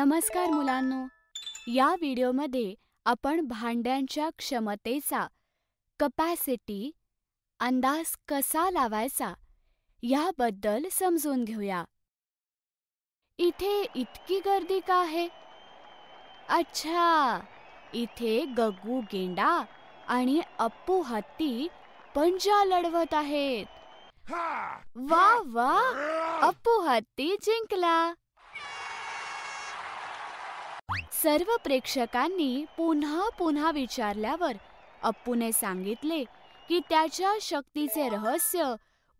नमस्कार मुलांनो या व्हिडिओमध्ये आपण भांड्यांच्या क्षमतेचा कपॅसिटी अंदाज कसा लावायचा याबद्दल समजून घेऊया इथे इतकी गर्दी का आहे अच्छा इथे गगू गेंडा आणि अप्पू हत्ती पंजा लढवत आहेत वा वा अप्पू हत्ती जिंकला सर्व प्रेक्षकांनी पुन्हा पुन्हा विचारल्यावर अप्पूने सांगितले की त्याच्या शक्तीचे रहस्य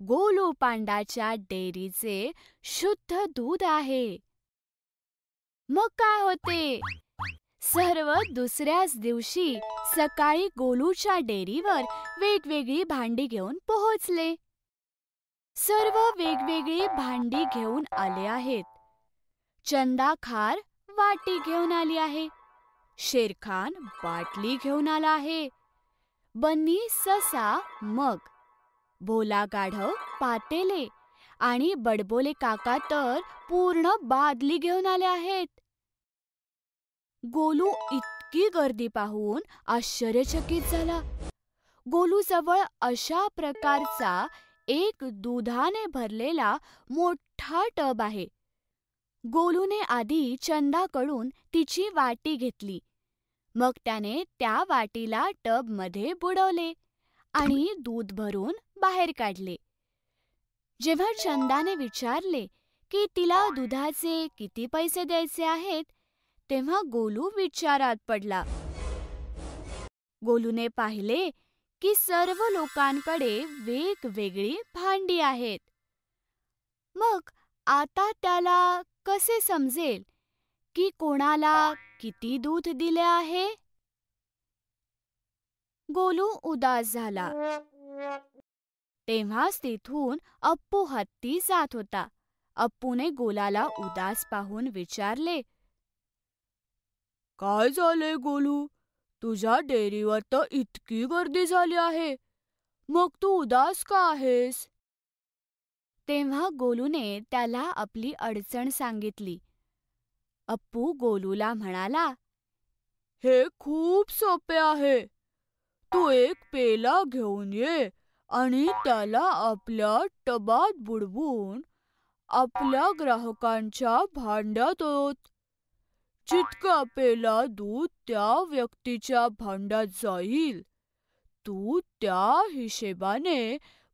गोलू पांडाच्या डेअरीचे शुद्ध दूध आहे मग काय होते सर्व दुसऱ्याच दिवशी सकाळी गोलूच्या डेरीवर वेगवेगळी भांडी घेऊन पोहोचले सर्व वेगवेगळी भांडी घेऊन आले आहेत चंदा खार पाटी घेऊन आली आहे शेरखान बाटली घेऊन आला आहे बन्नी ससा मग भोला गाढव पातेले आणि बडबोले काका तर पूर्ण बादली घेऊन आले आहेत गोलू इतकी गर्दी पाहून आश्चर्यचकित झाला गोलूजवळ अशा प्रकारचा एक दुधाने भरलेला मोठा टब आहे गोलूने आधी चंदाकडून तिची वाटी घेतली मग त्याने त्या वाटीला टबमध्ये बुडवले आणि दूध भरून बाहेर काढले जेव्हा चंदाने विचारले की तिला दुधाचे किती पैसे द्यायचे आहेत तेव्हा गोलू विचारात पडला गोलूने पाहिले की सर्व लोकांकडे वेगवेगळी भांडी आहेत मग आता त्याला कसे समजेल की कोणाला किती दूध दिले आहे गोलू उदास झाला तेव्हाच तेथून अप्पू हत्ती जात होता अप्पूने गोलाला उदास पाहून विचारले काय झालंय गोलू तुझ्या डेअरीवर तर इतकी गर्दी झाली आहे मग तू उदास का आहेस तेव्हा गोलूने त्याला आपली अडचण सांगितली अप्पू गोलूला म्हणाला हे खूप सोपे आहे तू एक पेला घेऊन ये आणि त्याला आपल्या टबात बुडवून आपल्या ग्राहकांच्या भांड्यात ओत जितका पेला दूध त्या व्यक्तीच्या भांड्यात जाईल तू त्या हिशेबाने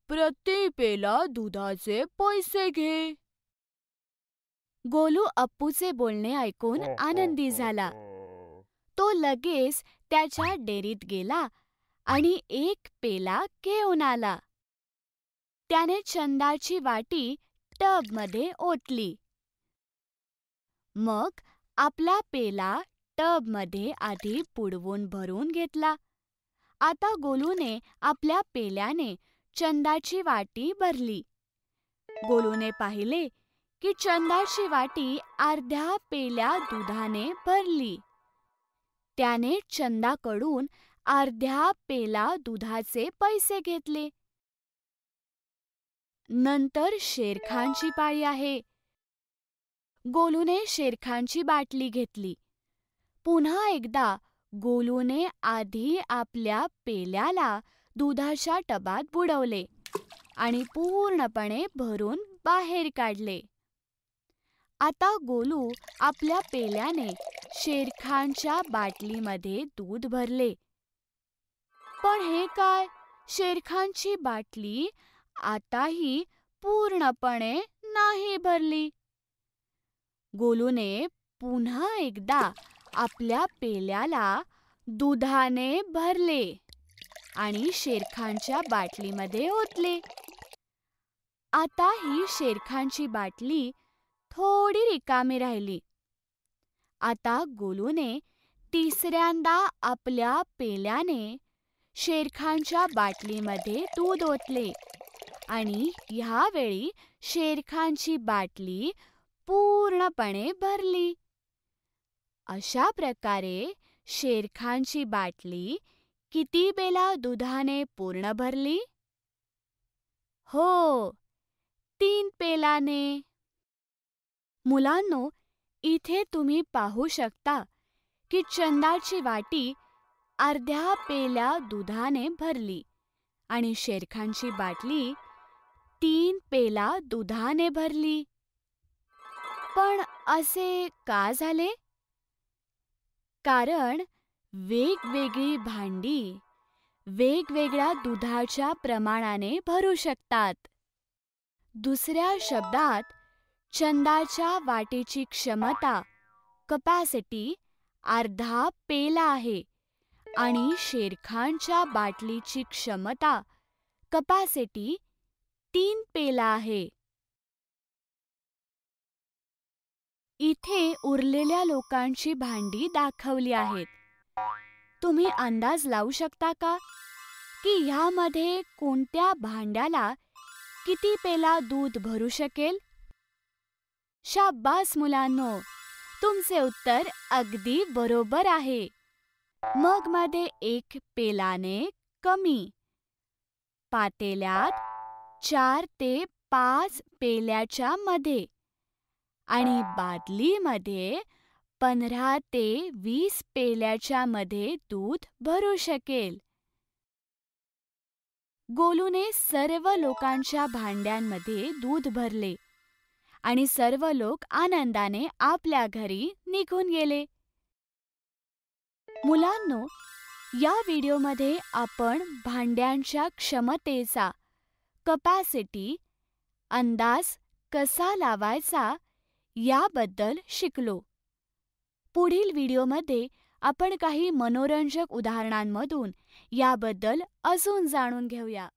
प्रतिपेला दुधाचे पैसे घे गोलू अप्पूचे बोलणे ऐकून हो, हो, आनंदी हो, झाला तो लगेच त्याच्या डेरीत गेला आणि एक पेला घेऊन आला त्याने चंदाची वाटी टब मध्ये ओतली मग आपला पेला टब मध्ये आधी पुडवून भरून घेतला आता गोलूने आपल्या पेल्याने चंदाची वाटी भरली गोलूने पाहिले की चंदाची वाटी अर्ध्या पेल्या दुधाने भरली त्याने चंदाकडून अर्ध्या पेला दुधाचे पैसे घेतले नंतर शेरखानची पाळी आहे गोलूने शेरखानची बाटली घेतली पुन्हा एकदा गोलूने आधी आपल्या पेल्याला दुधाच्या टबात बुडवले आणि पूर्णपणे भरून बाहेर काढले आता गोलू आपल्या पेल्याने शेरखानच्या बाटलीमध्ये दूध भरले पण हे काय शेरखानची बाटली आताही पूर्णपणे नाही भरली गोलूने पुन्हा एकदा आपल्या पेल्याला दुधाने भरले आणि शेरखानच्या बाटलीमध्ये ओतले आता ही शेरखानची बाटली थोडी रिकामी राहिली आता गोलूने तिसऱ्यांदा आपल्या पेल्याने शेरखानच्या बाटलीमध्ये दूध ओतले आणि ह्यावेळी शेरखानची बाटली पूर्णपणे भरली अशा प्रकारे शेरखानची बाटली किती बेला दुधाने पूर्ण भरली हो तीन पेलाने मुलांनो इथे तुम्ही पाहू शकता की चंदाची वाटी अर्ध्या पेल्या दुधाने भरली आणि शेरखांची बाटली तीन पेला दुधाने भरली पण असे का झाले कारण वेगवेगळी भांडी वेगवेगळ्या दुधाच्या प्रमाणाने भरू शकतात दुसऱ्या शब्दात चंदाच्या वाटेची क्षमता कपॅसिटी अर्धा पेला आहे आणि शेरखानच्या बाटलीची क्षमता कपॅसिटी तीन पेला आहे इथे उरलेल्या लोकांची भांडी दाखवली आहेत तुम्ही अंदाज लावू शकता का की ह्यामध्ये कोणत्या भांड्याला किती पेला दूध भरू शकेल शाबास मुलांनो तुमचे उत्तर अगदी बरोबर आहे मग मध्ये एक पेलाने कमी पातेल्यात चार ते पाच पेल्याच्या मध्ये आणि बादलीमध्ये पंधरा ते वीस पेल्याच्या मध्ये दूध भरू शकेल गोलूने सर्व लोकांच्या भांड्यांमध्ये दूध भरले आणि सर्व लोक आनंदाने आपल्या घरी निघून गेले मुलांनो या व्हिडिओमध्ये आपण भांड्यांच्या क्षमतेचा कपॅसिटी अंदाज कसा लावायचा याबद्दल शिकलो पुढील व्हिडिओमध्ये आपण काही मनोरंजक उदाहरणांमधून याबद्दल अजून जाणून घेऊया